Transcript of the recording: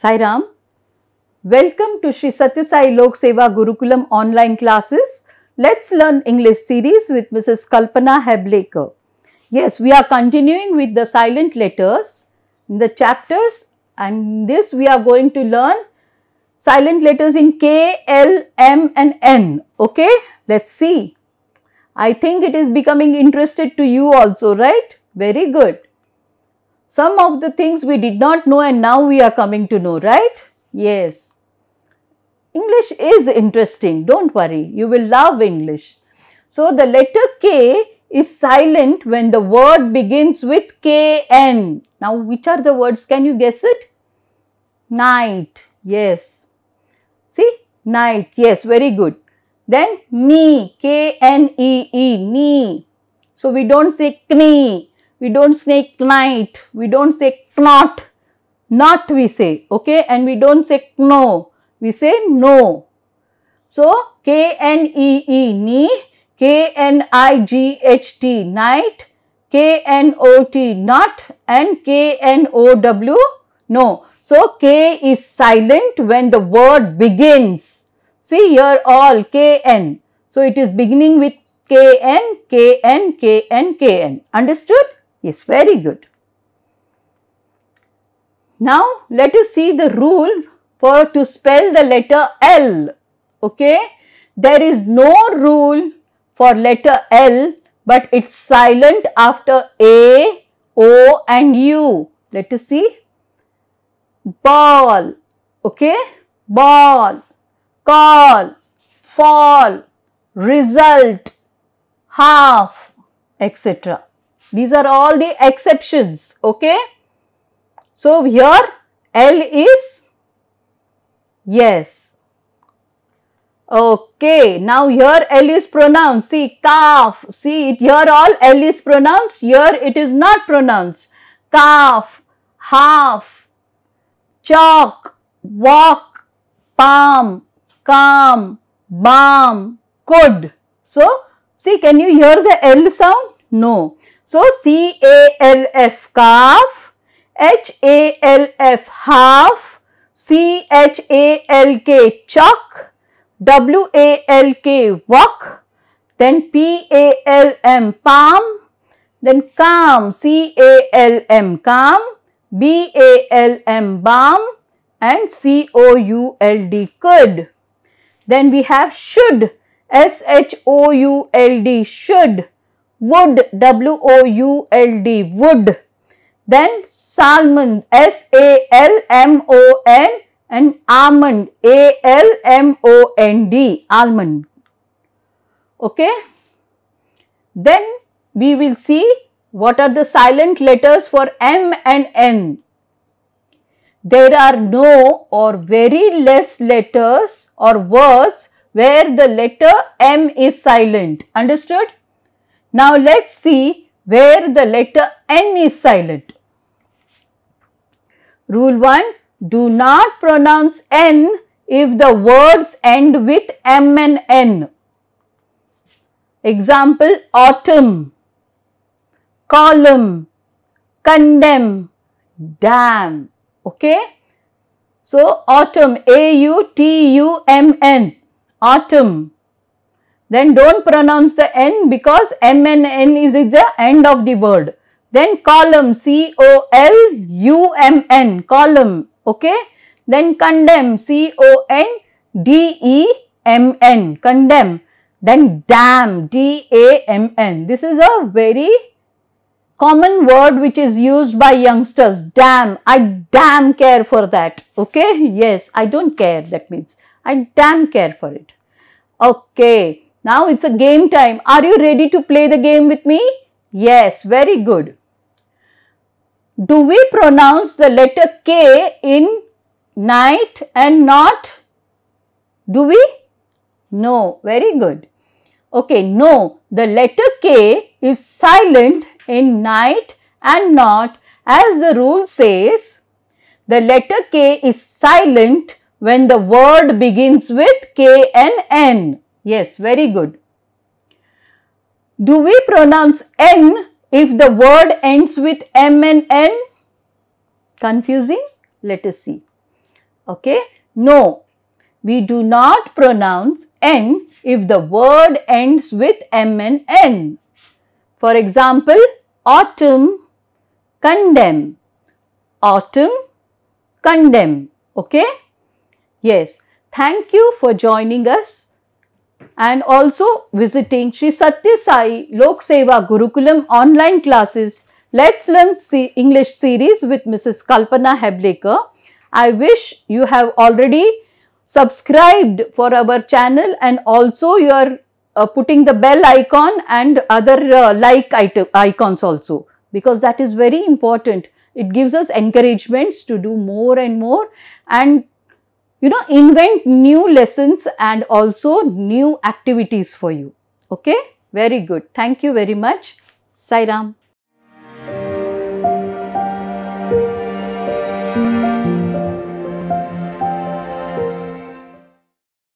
Sairam, welcome to Sri Sai Lok Seva Gurukulam online classes. Let's learn English series with Mrs. Kalpana Heblaker. Yes, we are continuing with the silent letters in the chapters and this we are going to learn silent letters in K, L, M and N. Okay, let's see. I think it is becoming interested to you also, right? Very good some of the things we did not know and now we are coming to know, right? Yes. English is interesting, don't worry, you will love English. So, the letter K is silent when the word begins with KN. Now, which are the words? Can you guess it? Night, yes. See, night, yes, very good. Then, knee, K-N-E-E, knee. So, we don't say knee, we don't say knight. We don't say knot. Not we say. Okay. And we don't say no. We say no. So, K-N-E-E, knee, K-N-I-G-H-T, night, K-N-O-T, not, and K-N-O-W, no. So, K is silent when the word begins. See here all K-N. So, it is beginning with K-N, K-N, K-N, K-N. Understood? Yes, very good. Now, let us see the rule for to spell the letter L. Okay. There is no rule for letter L, but it's silent after A, O and U. Let us see. Ball. Okay. Ball. Call. Fall. Result. Half. Etc. These are all the exceptions. Okay. So, here L is yes. Okay, now here L is pronounced. See, calf. See, it, here all L is pronounced. Here it is not pronounced. Calf, half, chalk, walk, palm, calm, bomb, could. So, see, can you hear the L sound? No. So C A L F calf, H A L F half, C H A L K chuck, W A L K walk, then P A L M palm, then calm C A L M calm, B A L M balm and C O U L D could. Then we have should S H O U L D should wood, W-O-U-L-D, wood. Then salmon, S-A-L-M-O-N and almond, A-L-M-O-N-D, almond. Okay. Then we will see what are the silent letters for M and N. There are no or very less letters or words where the letter M is silent. Understood? Now let's see where the letter N is silent. Rule 1. Do not pronounce N if the words end with M and N. Example autumn, column, condemn, dam. Okay. So autumn A U T U M N autumn then don't pronounce the N because M and N is at the end of the word. Then column C O L U M N column. Okay. Then condemn C O N D E M N condemn. Then damn D A M N. This is a very common word which is used by youngsters. Damn. I damn care for that. Okay. Yes. I don't care. That means I damn care for it. Okay. Now it's a game time. Are you ready to play the game with me? Yes, very good. Do we pronounce the letter K in night and not? Do we? No, very good. Okay, no, the letter K is silent in night and not as the rule says. The letter K is silent when the word begins with K and N. Yes, very good. Do we pronounce N if the word ends with M and N? Confusing? Let us see. Okay. No, we do not pronounce N if the word ends with M and N. For example, autumn, condemn, autumn, condemn. Okay. Yes. Thank you for joining us and also visiting Sri Satya Sai Lok Seva Gurukulam online classes Let's Learn English series with Mrs. Kalpana Heblekar. I wish you have already subscribed for our channel and also you are uh, putting the bell icon and other uh, like icons also because that is very important. It gives us encouragements to do more and more and you know, invent new lessons and also new activities for you. Okay, very good. Thank you very much. Sairam.